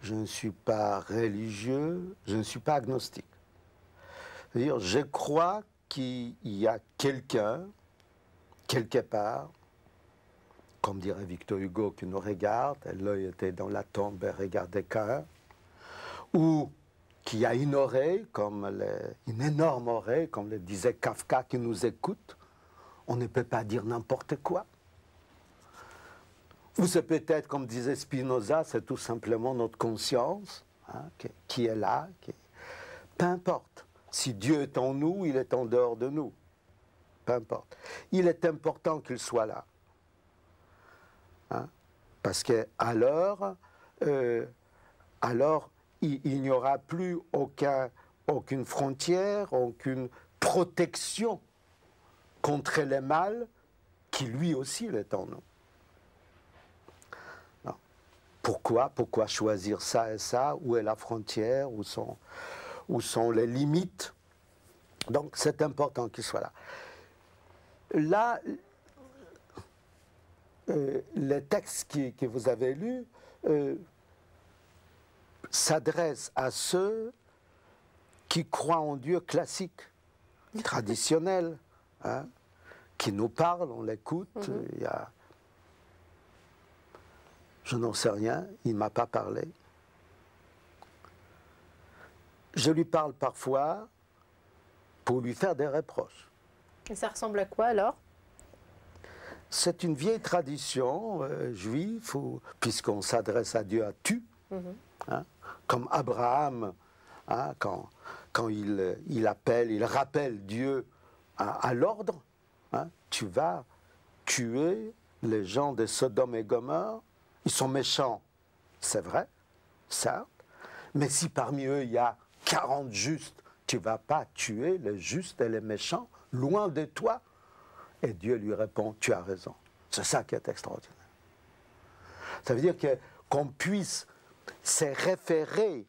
je ne suis pas religieux, je ne suis pas agnostique. je crois qu'il y a quelqu'un, quelque part, comme dirait Victor Hugo, qui nous regarde, l'œil était dans la tombe et regardait qu'un, ou qui a une oreille, comme une énorme oreille, comme le disait Kafka, qui nous écoute, on ne peut pas dire n'importe quoi. Ou c'est peut-être, comme disait Spinoza, c'est tout simplement notre conscience hein, qui est là. Peu importe. Si Dieu est en nous, il est en dehors de nous. Peu importe. Il est important qu'il soit là. Hein, parce que alors, euh, alors il, n'y aura plus aucun, aucune frontière, aucune protection contre le mal qui lui aussi en nous pourquoi Pourquoi choisir ça et ça Où est la frontière Où sont, où sont les limites Donc c'est important qu'il soit là. Là, euh, les textes qui, que vous avez lus euh, s'adressent à ceux qui croient en Dieu classique, traditionnel, hein, qui nous parlent, on l'écoute. Mhm. il y a... Je n'en sais rien, il ne m'a pas parlé. Je lui parle parfois pour lui faire des reproches. Et ça ressemble à quoi alors C'est une vieille tradition euh, juive, puisqu'on s'adresse à Dieu à tu, mhm. hein, comme Abraham, hein, quand, il, appelle, il rappelle Dieu à, l'ordre, hein, tu vas tuer les gens de Sodome et Gomorre ils sont méchants, c'est vrai, certes, mais si parmi eux il y a 40 justes, tu ne vas pas tuer les justes et les méchants loin de toi. Et Dieu lui répond, tu as raison. C'est ça qui est extraordinaire. Ça veut dire qu'on puisse se référer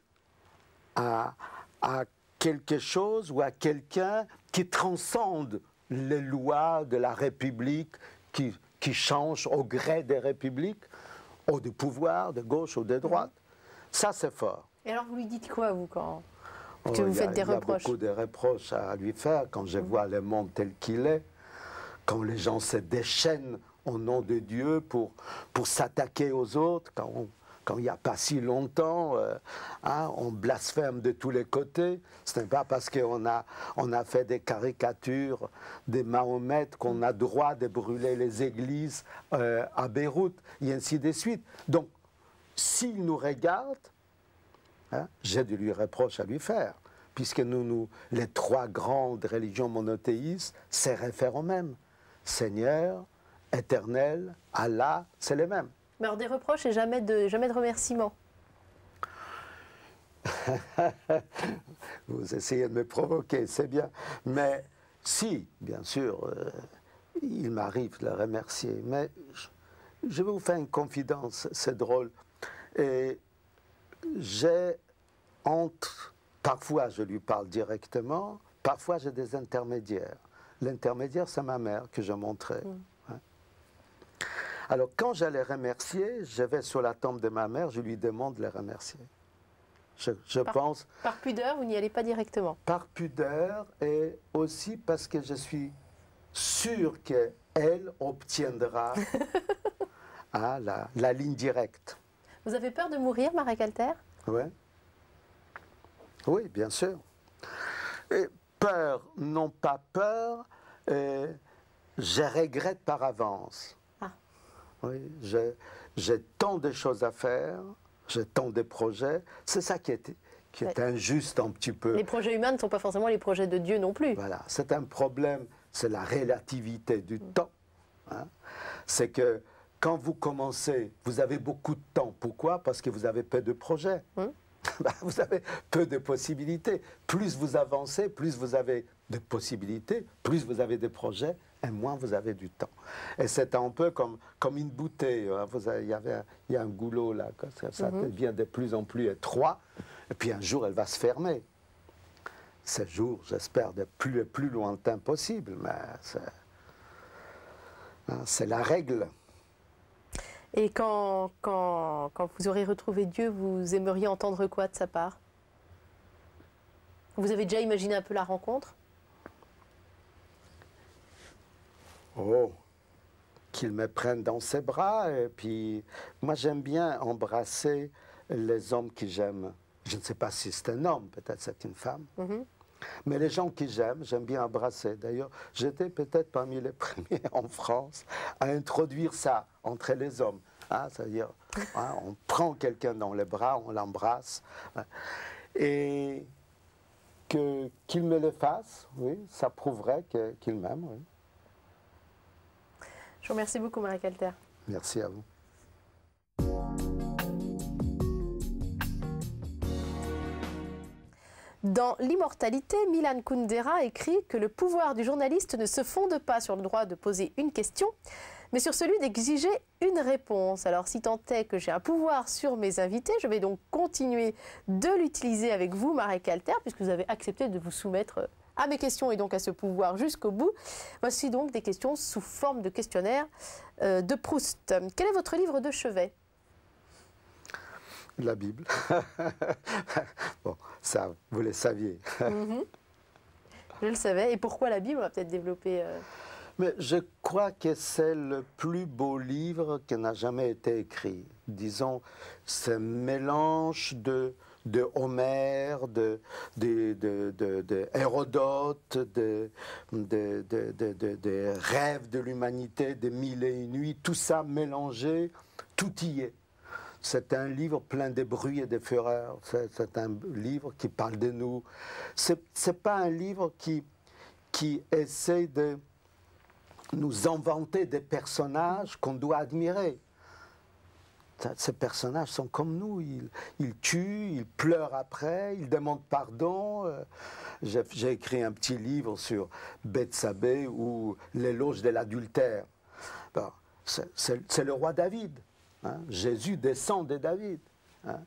à, à quelque chose ou à quelqu'un qui transcende les lois de la République, qui, qui change au gré des républiques, ou du pouvoir, de gauche ou de droite. Ça, c'est fort. Et alors, vous lui dites quoi, vous, quand oh, vous faites des reproches Il a beaucoup de reproches à lui faire quand je vois le monde tel qu'il est, quand les gens se déchaînent au nom de Dieu pour, pour s'attaquer aux autres, quand on il n'y a pas si longtemps, euh, hein, on blasphème de tous les côtés. Ce n'est pas parce qu'on a, on a fait des caricatures des Mahomet qu'on a droit de brûler les églises euh, à Beyrouth, et ainsi de suite. Donc, s'il nous regarde, hein, j'ai de lui reproche à lui faire, puisque nous, les trois grandes religions monothéistes se réfèrent aux mêmes. Seigneur, Éternel, Allah, c'est les mêmes. Mais des reproches et jamais de, jamais de remerciements. Vous essayez de me provoquer, c'est bien. Mais si, bien sûr, euh, il m'arrive de le remercier. Mais je, vais vous faire une confidence, c'est drôle. Et j'ai entre... parfois je lui parle directement, parfois j'ai des intermédiaires. L'intermédiaire, c'est ma mère que je montrais. Mm. Alors quand j'allais remercier, je vais sur la tombe de ma mère, je lui demande de les remercier. Je, pense. Par pudeur, vous n'y allez pas directement Par pudeur et aussi parce que je suis sûr qu'elle obtiendra hein, la, ligne directe. Vous avez peur de mourir, Marie Calter Oui. Oui, bien sûr. Et peur, non pas peur, euh, je regrette par avance. Oui, j'ai tant de choses à faire, j'ai tant de projets. C'est ça qui est, qui est injuste un petit peu. Les projets humains ne sont pas forcément les projets de Dieu non plus. Voilà, c'est un problème, c'est la relativité du mm. temps. Hein. C'est que quand vous commencez, vous avez beaucoup de temps. Pourquoi Parce que vous avez peu de projets. Mm. Bah, vous avez peu de possibilités. Plus vous avancez, plus vous avez de possibilités, plus vous avez des projets, Et moins vous avez du temps. Et c'est un peu comme, comme une bouteille. Hein. Vous il, y avait, il y a un goulot là, ça, mhm. devient de plus en plus étroit. Et puis un jour, elle va se fermer. Ce jour, j'espère, de plus, plus lointain possible. Mais hein, c'est la règle. Et quand, quand, quand vous aurez retrouvé Dieu, vous aimeriez entendre quoi de sa part Vous avez déjà imaginé un peu la rencontre Oh, qu'il me prenne dans ses bras. Et puis, moi, j'aime bien embrasser les hommes que j'aime. Je ne sais pas si c'est un homme, peut-être c'est une femme. Mhm. Mais les gens qui j'aime, j'aime bien embrasser. D'ailleurs, j'étais peut-être parmi les premiers en France à introduire ça entre les hommes. Hein, c'est-à-dire, hein, on prend quelqu'un dans les bras, on l'embrasse. Hein. Et qu'il me le fasse, oui, ça prouverait qu'il m'aime. Oui. Merci beaucoup, Marie Calter. Merci à vous. Dans L'immortalité, Milan Kundera écrit que le pouvoir du journaliste ne se fonde pas sur le droit de poser une question, mais sur celui d'exiger une réponse. Alors si tant est que j'ai un pouvoir sur mes invités, je vais donc continuer de l'utiliser avec vous, Marie Calter, puisque vous avez accepté de vous soumettre à mes questions et donc à ce pouvoir jusqu'au bout. Voici donc des questions sous forme de questionnaire euh, de Proust. Quel est votre livre de chevet La Bible. bon, ça, vous le saviez. Mhm. Je le savais. Et pourquoi la Bible On va peut-être développer. Euh, Mais je crois que c'est le plus beau livre qui n'a jamais été écrit. Disons, ce mélange de de Homère, de, Hérodote, de, des rêves de l'humanité, des mille et une nuits, tout ça mélangé, tout y est. C'est un livre plein de bruits et de fureurs. C'est un livre qui parle de nous. Ce n'est pas un livre qui, qui essaie de nous inventer des personnages qu'on doit admirer ces personnages sont comme nous. Ils, tuent, ils pleurent après, ils demandent pardon. Euh, j'ai écrit un petit livre sur Bethsabée ou l'éloge de l'adultère. C'est le roi David. Hein. Jésus descend de David. Hein.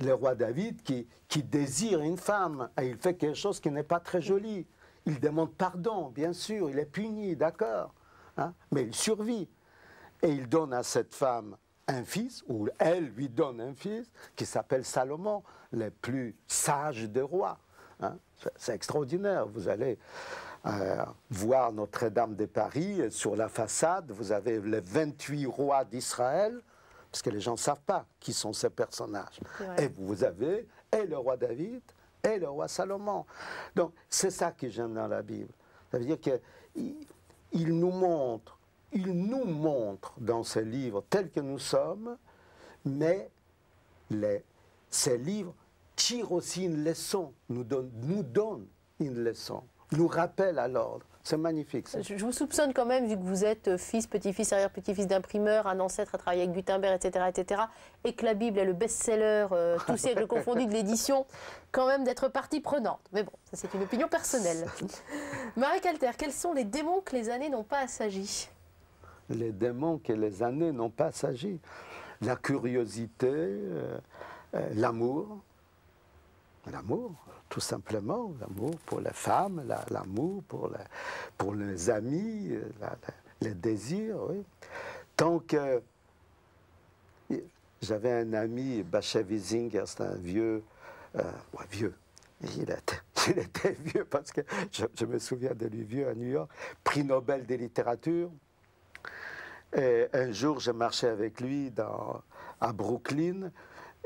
Le roi David qui, désire une femme et il fait quelque chose qui n'est pas très joli. Il demande pardon, bien sûr, il est puni, d'accord, hein, mais il survit. Et il donne à cette femme un fils, ou elle lui donne un fils, qui s'appelle Salomon, le plus sage des rois. Hein. C'est extraordinaire. Vous allez euh, voir Notre-Dame de Paris, sur la façade, vous avez les 28 rois d'Israël, parce que les gens ne savent pas qui sont ces personnages. Et vous avez et le roi David et le roi Salomon. Donc c'est ça qui j'aime dans la Bible. Ça veut dire qu'il nous montre il nous montre dans ses livres tels que nous sommes, mais ces livres tirent aussi une leçon, nous donnent, une leçon, nous rappellent à l'ordre. C'est magnifique. Je vous soupçonne quand même, vu que vous êtes euh, fils, petit-fils, arrière-petit-fils d'imprimeur, un ancêtre à travailler avec Gutenberg, etc., etc., et que la Bible est le best-seller, euh, tous siècles confondus, de l'édition, quand même d'être partie prenante. Mais bon, ça c'est une opinion personnelle. Marie Calter, quels sont les démons que les années n'ont pas assagis les démons que les années n'ont pas sagi. La curiosité, euh, euh, l'amour, l'amour, tout simplement, l'amour pour les femmes, l'amour pour, les, amis, euh, les désirs, Tant que j'avais un ami, Bacha Wiesinger, c'est un vieux, vieux, il était, vieux parce que je, je me souviens de lui vieux à New York, prix Nobel des littératures, un jour, je marchais avec lui à Brooklyn,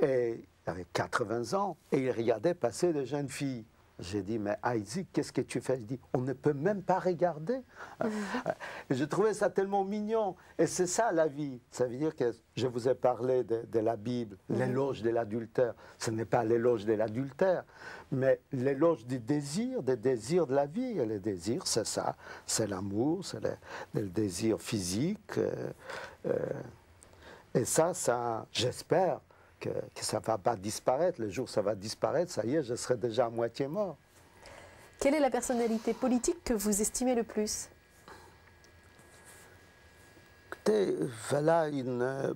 et il avait 80 ans, et il regardait passer des jeunes filles. J'ai dit, mais Isaac, qu'est-ce que tu fais Je dit, on ne peut même pas regarder. Euh, je trouvais ça tellement mignon. Et c'est ça la vie. Ça veut dire que je vous ai parlé de, la Bible, mm-hmm. l'éloge de l'adultère. Ce n'est pas l'éloge de l'adultère, mais l'éloge du désir, des désirs de la vie. Et le désir, c'est ça. C'est l'amour, c'est le, désir physique. Euh, euh, et ça, ça j'espère, que, ça ne va pas disparaître. Le jour où ça va disparaître, ça y est, je serai déjà à moitié mort. Quelle est la personnalité politique que vous estimez le plus Écoutez, voilà une euh,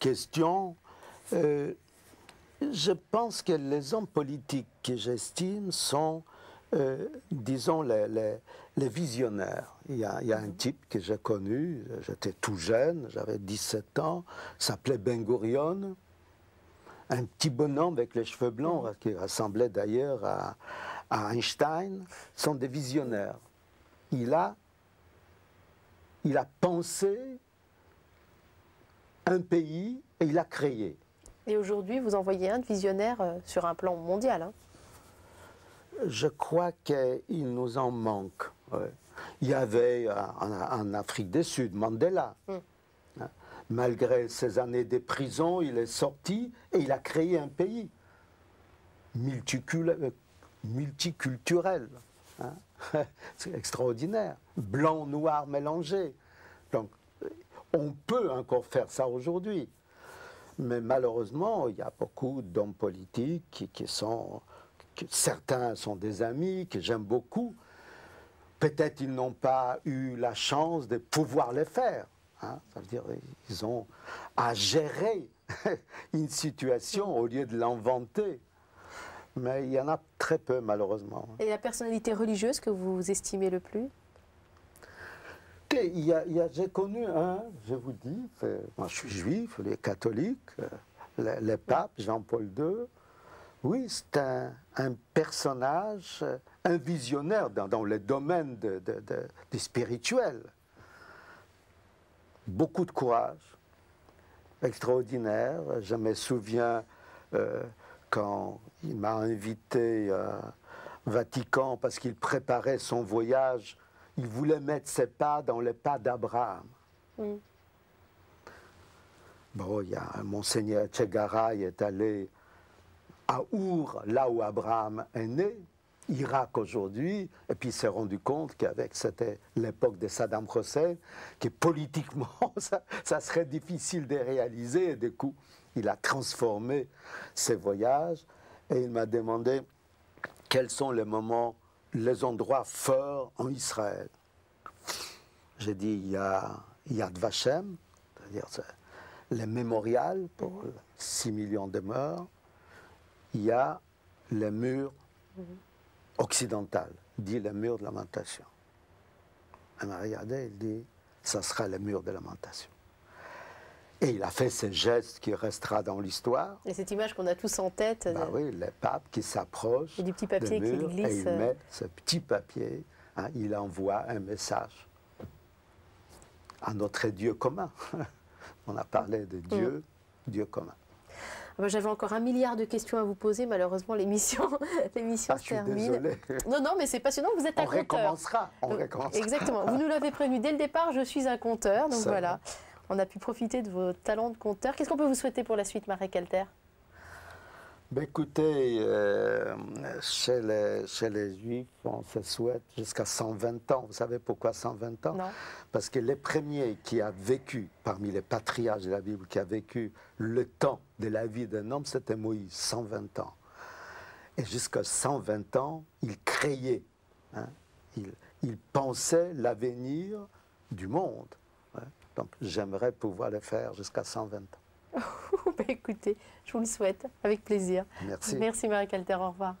question. Euh, je pense que les hommes politiques que j'estime sont, euh, disons, les, les, visionnaires. Il y, a, un mhm. type que j'ai connu, j'étais tout jeune, j'avais 17 ans, s'appelait Ben un petit bonhomme avec les cheveux blancs, mhm. qui ressemblait d'ailleurs à, Einstein, sont des visionnaires. Il a, il a pensé un pays et il a créé. Et aujourd'hui, vous envoyez un visionnaire euh, sur un plan mondial. Hein Je crois qu'il nous en manque. Il y avait euh, en, Afrique du Sud Mandela. Mm. Malgré ses années de prison, il est sorti et il a créé un pays euh, multiculturel. Hein. C'est extraordinaire. Blanc, noir mélangé. Donc, euh, on peut encore faire ça aujourd'hui. Mais malheureusement, il y a beaucoup d'hommes politiques qui, sont. certains sont des amis, que j'aime beaucoup. Peut-être ils n'ont pas eu la chance de pouvoir les faire. Hein, ça veut dire ils ont à gérer une situation au lieu de l'inventer. Mais il y en a très peu, malheureusement. Et la personnalité religieuse que vous estimez le plus J'ai connu un, je vous dis, moi je suis juif, les catholiques, euh, le, le pape Jean-Paul II. Oui, c'est un, personnage, euh, un visionnaire dans, les le domaine du spirituel beaucoup de courage, extraordinaire. Je me souviens euh, quand il m'a invité euh, au Vatican parce qu'il préparait son voyage. Il voulait mettre ses pas dans les pas d'Abraham. Bon, il a Monseigneur Chegaray est allé à Our, là où Abraham est né. Irak aujourd'hui, et puis il s'est rendu compte qu'avec, c'était l'époque de Saddam Hussein, que politiquement, ça, ça, serait difficile de réaliser, et du coup, il a transformé ses voyages, et il m'a demandé quels sont les moments, les endroits forts en Israël. J'ai dit, il y a Yad Vashem, c'est-à-dire le mémorial pour 6 millions de morts, il y a les murs Occidental dit le mur de lamentation. Elle m'a regardé, elle dit, ça sera le mur de lamentation. Et il a fait ce geste qui restera dans l'histoire. Et cette image qu'on a tous en tête. Bah euh, oui, le pape qui s'approche. Et du petit papier qui glisse. Et il euh, met ce petit papier, hein, il envoie un message à notre Dieu commun. On a parlé de Dieu, mm. Dieu commun. Ah bah, j'avais encore un milliard de questions à vous poser. Malheureusement, l'émission l'émission ah, termine. Non, non, mais c'est passionnant. Vous êtes un on Recommencera. On recommencera. Exactement. Vous nous l'avez prévenu dès le départ. Je suis un compteur. Donc voilà. On a pu profiter de vos talents de compteur. Qu'est-ce qu'on peut vous souhaiter pour la suite, Marie-Calter ben, écoutez, euh, chez, les, les, Juifs, on se souhaite jusqu'à 120 ans. Vous savez pourquoi 120 ans Parce que les premiers qui a vécu, parmi les patriarches de la Bible, qui a vécu le temps de la vie d'un homme, c'était Moïse, 120 ans. Et jusqu'à 120 ans, il créait, hein. il, il, pensait l'avenir du monde. Hein. Donc j'aimerais pouvoir le faire jusqu'à 120 ans. Bah, écoutez, je vous le souhaite avec plaisir. Merci. Merci Marie-Calter, au revoir.